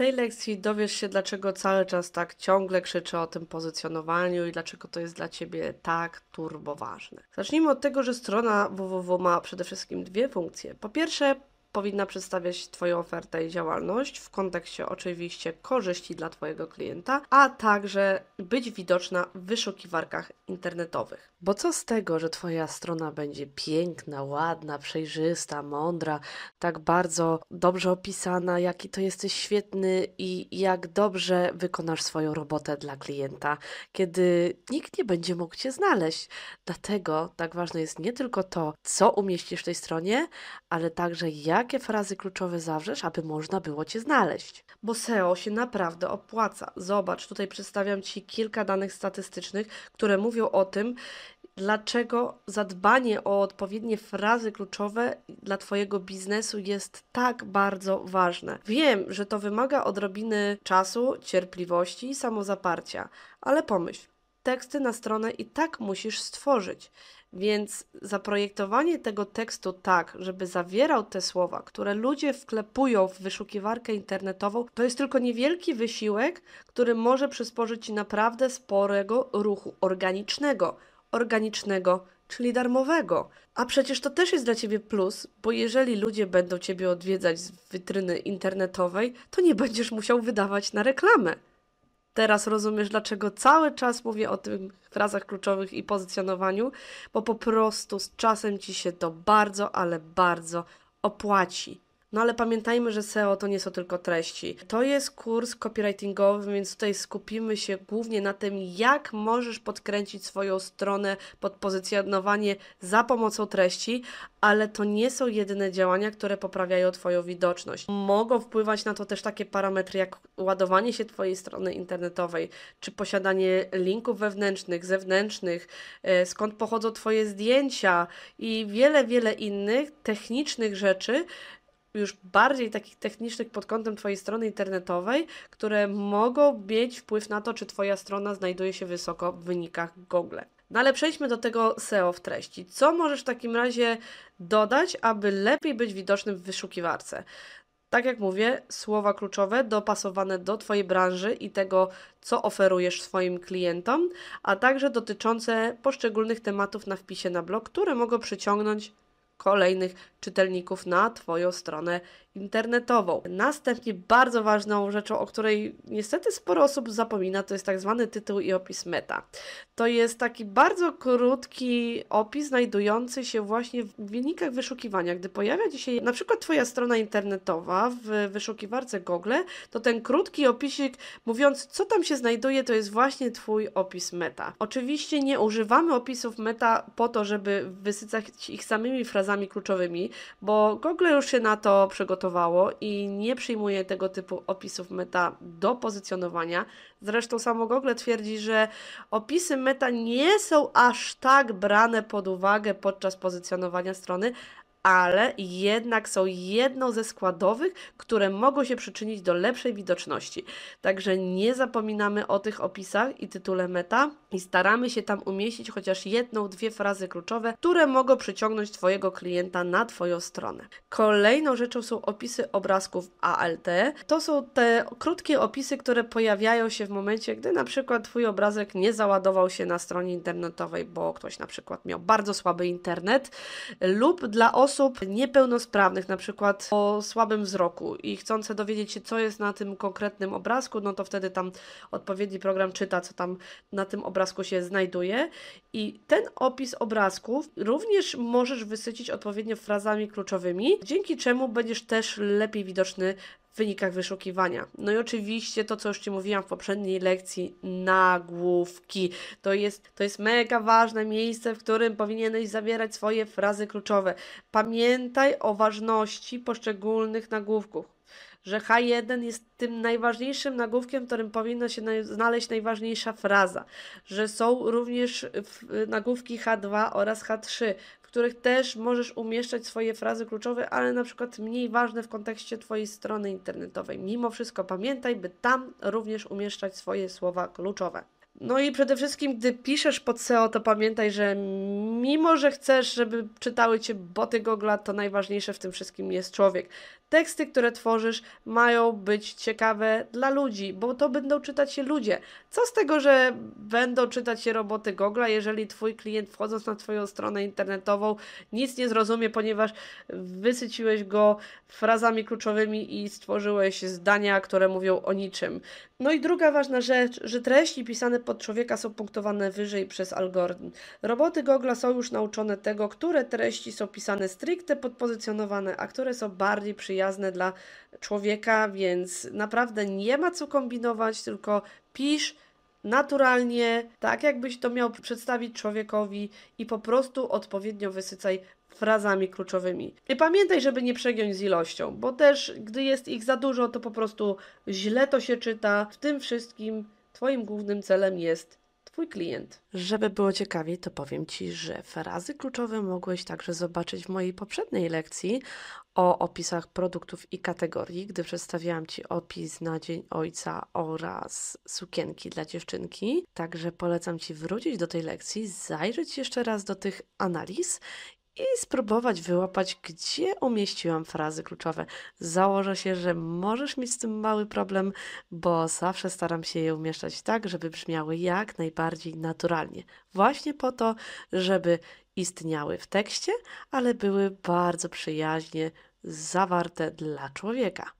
tej lekcji dowiesz się, dlaczego cały czas tak ciągle krzyczę o tym pozycjonowaniu i dlaczego to jest dla Ciebie tak turbo ważne. Zacznijmy od tego, że strona www ma przede wszystkim dwie funkcje. Po pierwsze, powinna przedstawiać Twoją ofertę i działalność w kontekście oczywiście korzyści dla Twojego klienta, a także być widoczna w wyszukiwarkach internetowych. Bo co z tego, że Twoja strona będzie piękna, ładna, przejrzysta, mądra, tak bardzo dobrze opisana, jaki to jesteś świetny i jak dobrze wykonasz swoją robotę dla klienta, kiedy nikt nie będzie mógł Cię znaleźć. Dlatego tak ważne jest nie tylko to, co umieścisz w tej stronie, ale także jak jakie frazy kluczowe zawrzesz, aby można było Cię znaleźć. Bo SEO się naprawdę opłaca. Zobacz, tutaj przedstawiam Ci kilka danych statystycznych, które mówią o tym, dlaczego zadbanie o odpowiednie frazy kluczowe dla Twojego biznesu jest tak bardzo ważne. Wiem, że to wymaga odrobiny czasu, cierpliwości i samozaparcia, ale pomyśl, teksty na stronę i tak musisz stworzyć. Więc zaprojektowanie tego tekstu tak, żeby zawierał te słowa, które ludzie wklepują w wyszukiwarkę internetową, to jest tylko niewielki wysiłek, który może przysporzyć Ci naprawdę sporego ruchu organicznego. Organicznego, czyli darmowego. A przecież to też jest dla Ciebie plus, bo jeżeli ludzie będą Ciebie odwiedzać z witryny internetowej, to nie będziesz musiał wydawać na reklamę teraz rozumiesz, dlaczego cały czas mówię o tych frazach kluczowych i pozycjonowaniu, bo po prostu z czasem ci się to bardzo, ale bardzo opłaci. No ale pamiętajmy, że SEO to nie są tylko treści. To jest kurs copywritingowy, więc tutaj skupimy się głównie na tym, jak możesz podkręcić swoją stronę pod pozycjonowanie za pomocą treści, ale to nie są jedyne działania, które poprawiają Twoją widoczność. Mogą wpływać na to też takie parametry jak ładowanie się Twojej strony internetowej, czy posiadanie linków wewnętrznych, zewnętrznych, e, skąd pochodzą Twoje zdjęcia i wiele, wiele innych technicznych rzeczy, już bardziej takich technicznych pod kątem Twojej strony internetowej, które mogą mieć wpływ na to, czy Twoja strona znajduje się wysoko w wynikach Google. No ale przejdźmy do tego SEO w treści. Co możesz w takim razie dodać, aby lepiej być widocznym w wyszukiwarce? Tak jak mówię, słowa kluczowe dopasowane do Twojej branży i tego, co oferujesz swoim klientom, a także dotyczące poszczególnych tematów na wpisie na blog, które mogą przyciągnąć kolejnych czytelników na Twoją stronę internetową. Następnie bardzo ważną rzeczą, o której niestety sporo osób zapomina, to jest tak zwany tytuł i opis meta. To jest taki bardzo krótki opis znajdujący się właśnie w wynikach wyszukiwania. Gdy pojawia się na przykład Twoja strona internetowa w wyszukiwarce Google, to ten krótki opisik mówiąc, co tam się znajduje, to jest właśnie Twój opis meta. Oczywiście nie używamy opisów meta po to, żeby wysycać ich samymi frazami kluczowymi, bo Google już się na to przygotował przygotowało i nie przyjmuje tego typu opisów meta do pozycjonowania. Zresztą samo Google twierdzi, że opisy meta nie są aż tak brane pod uwagę podczas pozycjonowania strony, ale jednak są jedną ze składowych, które mogą się przyczynić do lepszej widoczności. Także nie zapominamy o tych opisach i tytule meta i staramy się tam umieścić chociaż jedną, dwie frazy kluczowe, które mogą przyciągnąć Twojego klienta na Twoją stronę. Kolejną rzeczą są opisy obrazków ALT. To są te krótkie opisy, które pojawiają się w momencie, gdy na przykład Twój obrazek nie załadował się na stronie internetowej, bo ktoś na przykład miał bardzo słaby internet lub dla osób, osób niepełnosprawnych, na przykład o słabym wzroku i chcące dowiedzieć się, co jest na tym konkretnym obrazku, no to wtedy tam odpowiedni program czyta, co tam na tym obrazku się znajduje. I ten opis obrazków również możesz wysycić odpowiednio frazami kluczowymi, dzięki czemu będziesz też lepiej widoczny wynikach wyszukiwania. No i oczywiście to, co już Ci mówiłam w poprzedniej lekcji, nagłówki. To jest, to jest mega ważne miejsce, w którym powinieneś zawierać swoje frazy kluczowe. Pamiętaj o ważności poszczególnych nagłówków że H1 jest tym najważniejszym nagłówkiem, w którym powinna się znaleźć najważniejsza fraza, że są również nagłówki H2 oraz H3, których też możesz umieszczać swoje frazy kluczowe, ale na przykład mniej ważne w kontekście Twojej strony internetowej. Mimo wszystko pamiętaj, by tam również umieszczać swoje słowa kluczowe. No i przede wszystkim, gdy piszesz pod SEO, to pamiętaj, że mimo, że chcesz, żeby czytały cię boty Google, to najważniejsze w tym wszystkim jest człowiek. Teksty, które tworzysz, mają być ciekawe dla ludzi, bo to będą czytać się ludzie. Co z tego, że będą czytać się roboty Google, jeżeli twój klient wchodząc na twoją stronę internetową nic nie zrozumie, ponieważ wysyciłeś go frazami kluczowymi i stworzyłeś zdania, które mówią o niczym. No i druga ważna rzecz, że treści pisane pod człowieka są punktowane wyżej przez algorytm. Roboty Google są już nauczone tego, które treści są pisane stricte podpozycjonowane, a które są bardziej przyjazne dla człowieka, więc naprawdę nie ma co kombinować, tylko pisz naturalnie, tak jakbyś to miał przedstawić człowiekowi i po prostu odpowiednio wysycaj frazami kluczowymi. I pamiętaj, żeby nie przegiąć z ilością, bo też gdy jest ich za dużo, to po prostu źle to się czyta. W tym wszystkim Twoim głównym celem jest Twój klient. Żeby było ciekawiej, to powiem Ci, że frazy kluczowe mogłeś także zobaczyć w mojej poprzedniej lekcji o opisach produktów i kategorii, gdy przedstawiałam Ci opis na Dzień Ojca oraz sukienki dla dziewczynki. Także polecam Ci wrócić do tej lekcji, zajrzeć jeszcze raz do tych analiz i spróbować wyłapać, gdzie umieściłam frazy kluczowe. Założę się, że możesz mieć z tym mały problem, bo zawsze staram się je umieszczać tak, żeby brzmiały jak najbardziej naturalnie. Właśnie po to, żeby istniały w tekście, ale były bardzo przyjaźnie zawarte dla człowieka.